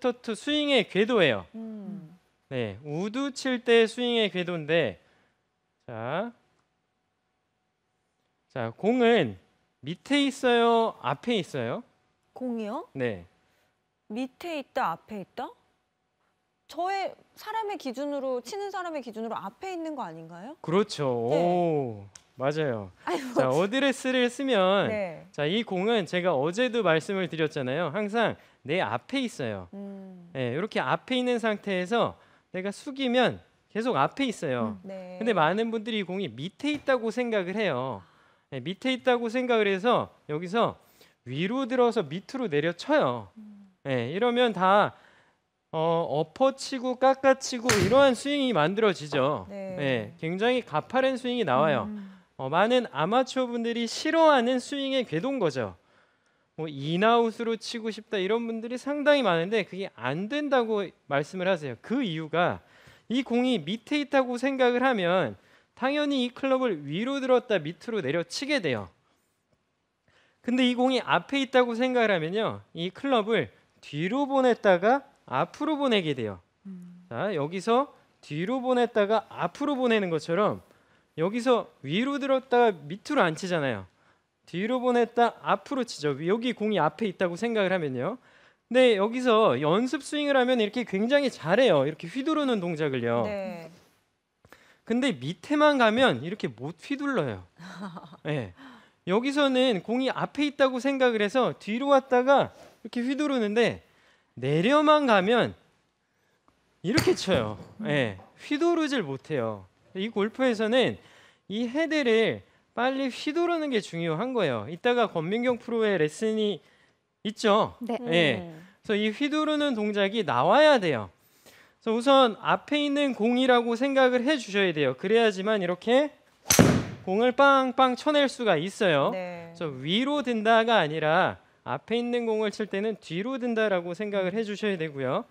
스터투 스윙의 궤도예요. 음. 네, 우드 칠 때 스윙의 궤도인데 자, 자 공은 밑에 있어요, 앞에 있어요? 공이요? 네. 밑에 있다, 앞에 있다? 저의 사람의 기준으로 치는 사람의 기준으로 앞에 있는 거 아닌가요? 그렇죠. 네. 맞아요. 아이고. 자 어드레스를 쓰면 네. 자이 공은 제가 어제도 말씀을 드렸잖아요. 항상 내 앞에 있어요. 음. 네, 이렇게 앞에 있는 상태에서 내가 숙이면 계속 앞에 있어요. 음. 네. 근데 많은 분들이 이 공이 밑에 있다고 생각을 해요. 네, 밑에 있다고 생각을 해서 여기서 위로 들어서 밑으로 내려쳐요. 음. 네, 이러면 다 어, 엎어치고 깎아치고 이러한 스윙이 만들어지죠. 네. 네 굉장히 가파른 스윙이 나와요. 음. 어, 많은 아마추어 분들이 싫어하는 스윙의 궤도인 거죠. 뭐 인아웃으로 치고 싶다 이런 분들이 상당히 많은데 그게 안 된다고 말씀을 하세요. 그 이유가 이 공이 밑에 있다고 생각을 하면 당연히 이 클럽을 위로 들었다 밑으로 내려치게 돼요. 근데 이 공이 앞에 있다고 생각을 하면요. 이 클럽을 뒤로 보냈다가 앞으로 보내게 돼요. 음. 자, 여기서 뒤로 보냈다가 앞으로 보내는 것처럼 여기서 위로 들었다가 밑으로 안 치잖아요. 뒤로 보냈다 앞으로 치죠. 여기 공이 앞에 있다고 생각을 하면요. 근데 여기서 연습 스윙을 하면 이렇게 굉장히 잘해요. 이렇게 휘두르는 동작을요. 네. 근데 밑에만 가면 이렇게 못 휘둘러요. 네. 여기서는 공이 앞에 있다고 생각을 해서 뒤로 왔다가 이렇게 휘두르는데 내려만 가면 이렇게 쳐요. 예. 네. 휘두르질 못해요. 이 골프에서는 이 헤드를 빨리 휘두르는 게 중요한 거예요. 이따가 권민경 프로의 레슨이 있죠. 네. 네. 그래서 이 휘두르는 동작이 나와야 돼요. 그래서 우선 앞에 있는 공이라고 생각을 해 주셔야 돼요. 그래야지만 이렇게 공을 빵빵 쳐낼 수가 있어요. 네. 그래서 위로 든다가 아니라 앞에 있는 공을 칠 때는 뒤로 든다라고 생각을 해 주셔야 되고요.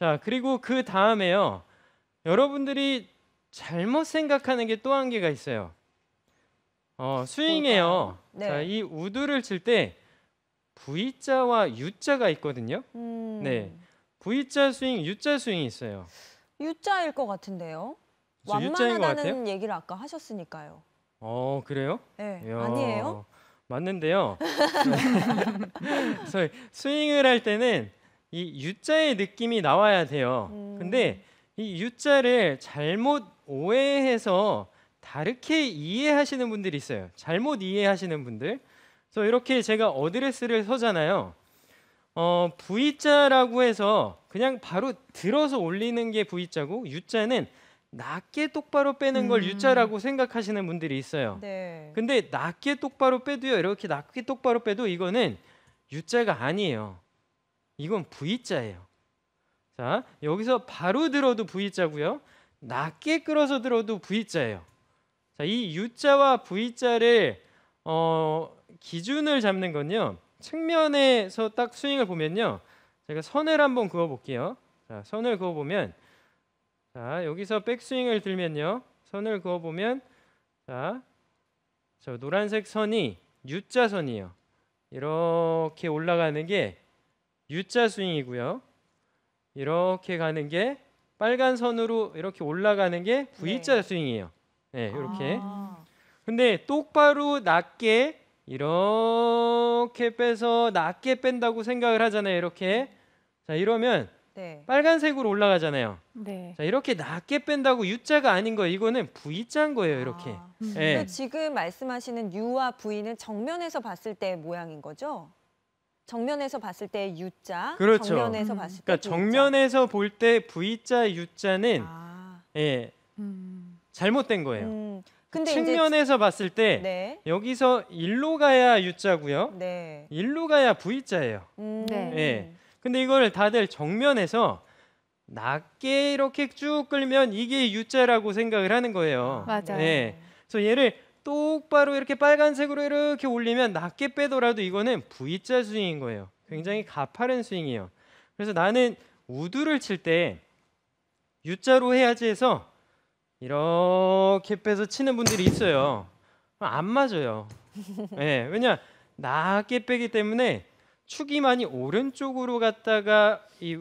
자, 그리고 그 다음에요. 여러분들이 잘못 생각하는 게 또 한계가 있어요. 어, 스윙에요. 네. 자, 이 우드를 칠 때 V자와 U자가 있거든요. 음. 네. V자 스윙, U자 스윙이 있어요. U자일 것 같은데요. 완만하다는 얘기를 아까 하셨으니까요. 어, 그래요? 네. 이야, 아니에요? 맞는데요. 스윙을 할 때는 이 U자의 느낌이 나와야 돼요. 음. 근데 이 U자를 잘못 오해해서 다르게 이해하시는 분들이 있어요. 잘못 이해하시는 분들. 그래서 이렇게 제가 어드레스를 서잖아요. 어, V자라고 해서 그냥 바로 들어서 올리는 게 V자고 U자는 낮게 똑바로 빼는 음. 걸 U자라고 생각하시는 분들이 있어요. 네. 근데 낮게 똑바로 빼도요. 이렇게 낮게 똑바로 빼도 이거는 U자가 아니에요. 이건 V자예요. 자, 여기서 바로 들어도 V자고요. 낮게 끌어서 들어도 V자예요. 자, 이 U자와 V자를 어, 기준을 잡는 건요. 측면에서 딱 스윙을 보면요. 제가 선을 한번 그어 볼게요. 자, 선을 그어 보면 자, 여기서 백스윙을 들면요. 선을 그어 보면 자, 저 노란색 선이 U자 선이에요. 이렇게 올라가는 게 U자 스윙이고요. 이렇게 가는 게 빨간 선으로 이렇게 올라가는 게 V자 네. 스윙이에요. 네, 이렇게. 아. 근데 똑바로 낮게 이렇게 빼서 낮게 뺀다고 생각을 하잖아요. 이렇게. 자, 이러면 네. 빨간색으로 올라가잖아요. 네. 자, 이렇게 낮게 뺀다고 U자가 아닌 거예요. 이거는 V자인 거예요, 이렇게. 아. 음. 네. 지금 말씀하시는 U와 V는 정면에서 봤을 때 모양인 거죠? 정면에서 봤을 때 U자, 그렇죠. 정면에서 음. 봤을 그러니까 때 그러니까 정면에서 볼 때 V자 U자는 아. 예 음. 잘못된 거예요. 음. 그 근데 측면에서 이제... 봤을 때 네. 여기서 일로 가야 U자고요. 네. 일로 가야 V자예요. 음. 네. 예. 근데 이걸 다들 정면에서 낮게 이렇게 쭉 끌면 이게 U자라고 생각을 하는 거예요. 맞아요. 예. 그래서 얘를 똑바로 이렇게 빨간색으로 이렇게 올리면 낮게 빼더라도 이거는 V자 스윙인 거예요. 굉장히 가파른 스윙이에요. 그래서 나는 우드를 칠 때 U자로 해야지 해서 이렇게 빼서 치는 분들이 있어요. 안 맞아요. 네, 왜냐 낮게 빼기 때문에 축이 많이 오른쪽으로 갔다가 이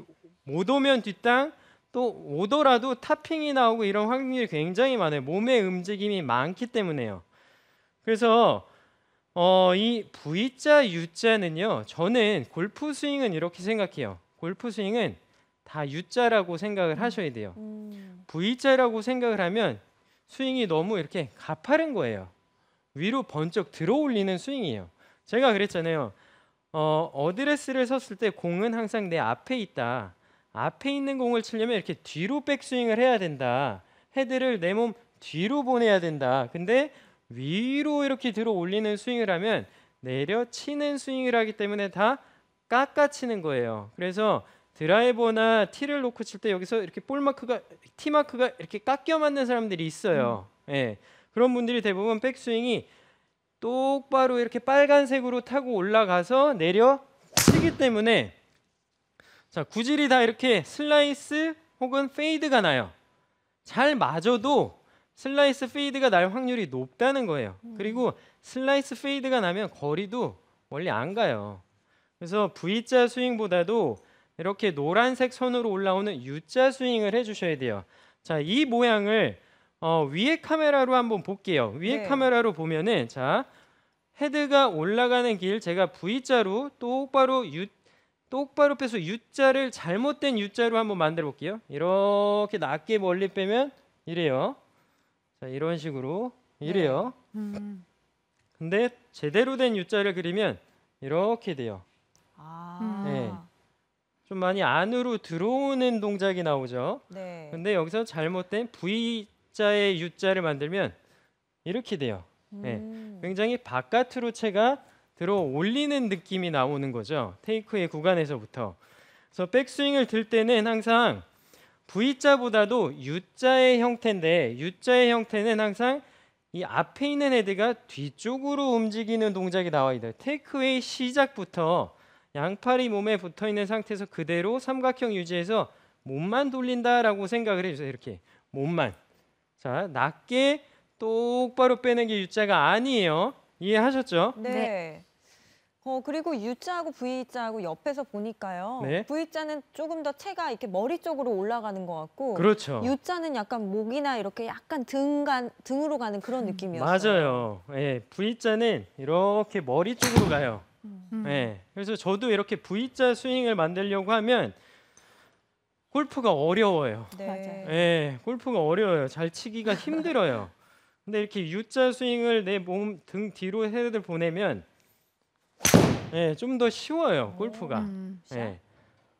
못 오면 뒷땅 또 오더라도 타핑이 나오고 이런 확률이 굉장히 많아요. 몸의 움직임이 많기 때문에요. 그래서 어, 이 V자 U자는요. 저는 골프 스윙은 이렇게 생각해요. 골프 스윙은 다 U자라고 생각을 하셔야 돼요. 음. V자라고 생각을 하면 스윙이 너무 이렇게 가파른 거예요. 위로 번쩍 들어올리는 스윙이에요. 제가 그랬잖아요. 어, 어드레스를 섰을 때 공은 항상 내 앞에 있다. 앞에 있는 공을 치려면 이렇게 뒤로 백스윙을 해야 된다. 헤드를 내 몸 뒤로 보내야 된다. 근데 위로 이렇게 들어 올리는 스윙을 하면 내려치는 스윙을 하기 때문에 다 깎아치는 거예요. 그래서 드라이버나 티를 놓고 칠 때 여기서 이렇게 볼 마크가 티 마크가 이렇게 깎여 맞는 사람들이 있어요. 음. 예. 그런 분들이 대부분 백스윙이 똑바로 이렇게 빨간색으로 타고 올라가서 내려 치기 때문에 자, 구질이 다 이렇게 슬라이스 혹은 페이드가 나요. 잘 맞아도 슬라이스 페이드가 날 확률이 높다는 거예요. 음. 그리고 슬라이스 페이드가 나면 거리도 멀리 안 가요. 그래서 V자 스윙보다도 이렇게 노란색 선으로 올라오는 U자 스윙을 해주셔야 돼요. 자, 이 모양을 어, 위에 카메라로 한번 볼게요. 위에 네. 카메라로 보면은 자 헤드가 올라가는 길 제가 V자로 똑바로 U 똑바로 빼서 U자를 잘못된 U자로 한번 만들어 볼게요. 이렇게 낮게 멀리 빼면 이래요. 자, 이런 식으로 네. 이래요. 네. 음. 근데 제대로 된 U자를 그리면 이렇게 돼요. 아. 네. 좀 많이 안으로 들어오는 동작이 나오죠. 네. 근데 여기서 잘못된 V자의 U자를 만들면 이렇게 돼요. 네. 음. 네. 굉장히 바깥으로 채가 들어 올리는 느낌이 나오는 거죠. 테이크의 구간에서부터. 그래서 백스윙을 들 때는 항상 V자보다도 U자의 형태인데 U자의 형태는 항상 이 앞에 있는 헤드가 뒤쪽으로 움직이는 동작이 나와 야돼요 테이크웨이 시작부터 양팔이 몸에 붙어 있는 상태에서 그대로 삼각형 유지해서 몸만 돌린다라고 생각을 해주세요. 이렇게 몸만. 자 낮게 똑바로 빼는 게 U자가 아니에요. 이해하셨죠? 네. 네. 어 그리고 U자하고 V자하고 옆에서 보니까요. 네. V자는 조금 더 체가 이렇게 머리 쪽으로 올라가는 것 같고 그렇죠. U자는 약간 목이나 이렇게 약간 등간 등으로 가는 그런 음. 느낌이었어요. 맞아요. 예, V자는 이렇게 머리 쪽으로 가요. 음. 예. 그래서 저도 이렇게 V자 스윙을 만들려고 하면 골프가 어려워요. 네. 맞아요. 예, 골프가 어려워요. 잘 치기가 힘들어요. 근데 이렇게 U자 스윙을 내 몸 등 뒤로 헤드를 보내면 예, 좀 더 쉬워요 골프가. 음, 음 예.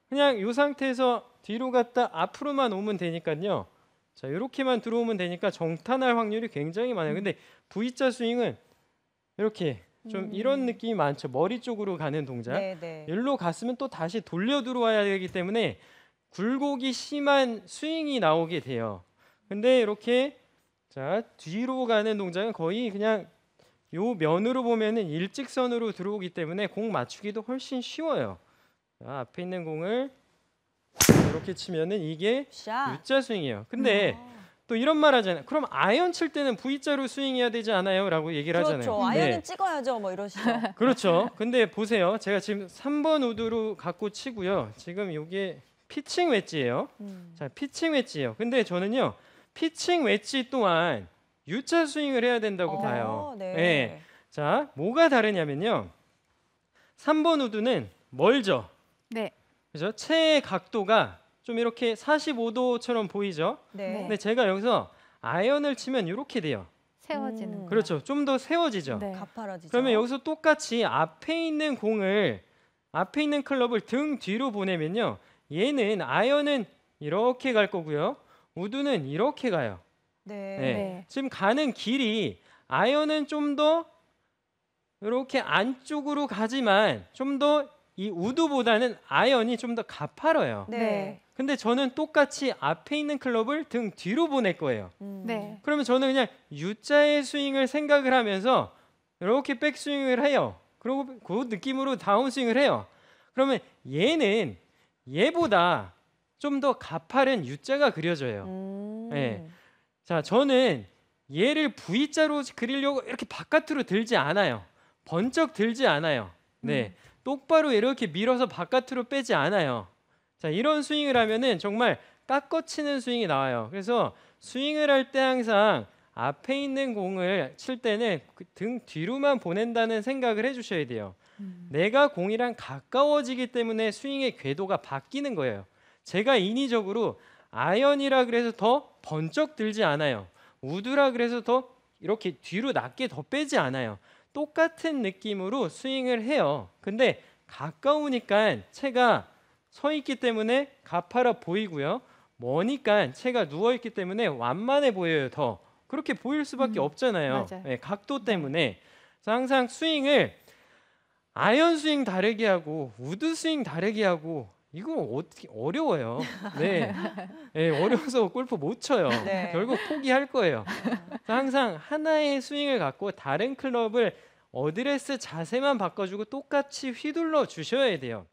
그냥 이 상태에서 뒤로 갔다 앞으로만 오면 되니까요. 자 이렇게만 들어오면 되니까 정타날 확률이 굉장히 많아요. 음. 근데 V자 스윙은 이렇게 좀 음. 이런 느낌이 많죠. 머리 쪽으로 가는 동작. 네네. 네. 일로 갔으면 또 다시 돌려 들어와야 되기 때문에 굴곡이 심한 스윙이 나오게 돼요. 근데 이렇게 자 뒤로 가는 동작은 거의 그냥 요 면으로 보면은 일직선으로 들어오기 때문에 공 맞추기도 훨씬 쉬워요. 자, 앞에 있는 공을 이렇게 치면은 이게 샷. U자 스윙이에요. 근데 음. 또 이런 말 하잖아요. 그럼 아이언 칠 때는 V자로 스윙해야 되지 않아요? 라고 얘기를 그렇죠. 하잖아요. 그렇죠. 아이언은 네. 찍어야죠. 뭐 이러시죠. 그렇죠. 근데 보세요. 제가 지금 3번 우드로 갖고 치고요. 지금 이게 피칭 웨지예요. 음. 자, 피칭 웨지예요. 근데 저는요. 피칭 웨지 또한 유차 스윙을 해야 된다고 어, 봐요. 네. 네. 자, 뭐가 다르냐면요. 3번 우드는 멀죠. 네. 그죠? 체의 각도가 좀 이렇게 45도처럼 보이죠? 네. 네. 근데 제가 여기서 아이언을 치면 이렇게 돼요. 세워지는. 음. 그렇죠. 좀 더 세워지죠. 네. 가파라지죠. 그러면 여기서 똑같이 앞에 있는 공을 앞에 있는 클럽을 등 뒤로 보내면요. 얘는 아이언은 이렇게 갈 거고요. 우드는 이렇게 가요. 네, 네. 네. 지금 가는 길이 아연은좀 더 이렇게 안쪽으로 가지만 좀 더 이 우드보다는 아연이좀 더 가파러요. 네. 네. 근데 저는 똑같이 앞에 있는 클럽을 등 뒤로 보낼 거예요. 음. 네. 그러면 저는 그냥 U자의 스윙을 생각을 하면서 이렇게 백스윙을 해요. 그리고 그 느낌으로 다운스윙을 해요. 그러면 얘는 얘보다 좀 더 가파른 U자가 그려져요. 음. 네. 자, 저는 얘를 V자로 그리려고 이렇게 바깥으로 들지 않아요. 번쩍 들지 않아요. 네. 음. 똑바로 이렇게 밀어서 바깥으로 빼지 않아요. 자, 이런 스윙을 하면은 정말 깎아치는 스윙이 나와요. 그래서 스윙을 할 때 항상 앞에 있는 공을 칠 때는 그 등 뒤로만 보낸다는 생각을 해주셔야 돼요. 음. 내가 공이랑 가까워지기 때문에 스윙의 궤도가 바뀌는 거예요. 제가 인위적으로 아연이라 그래서 더 번쩍 들지 않아요. 우드라 그래서 더 이렇게 뒤로 낮게 더 빼지 않아요. 똑같은 느낌으로 스윙을 해요. 근데 가까우니까 채가 서 있기 때문에 가파라 보이고요. 머니까 채가 누워 있기 때문에 완만해 보여요. 더 그렇게 보일 수밖에 음, 없잖아요. 네, 각도 네. 때문에 그래서 항상 스윙을 아연 스윙 다르게 하고 우드 스윙 다르게 하고 이건 어떻게 어려워요. 네, 네 어려워서 골프 못 쳐요. 네. 결국 포기할 거예요. 항상 하나의 스윙을 갖고 다른 클럽을 어드레스 자세만 바꿔주고 똑같이 휘둘러 주셔야 돼요.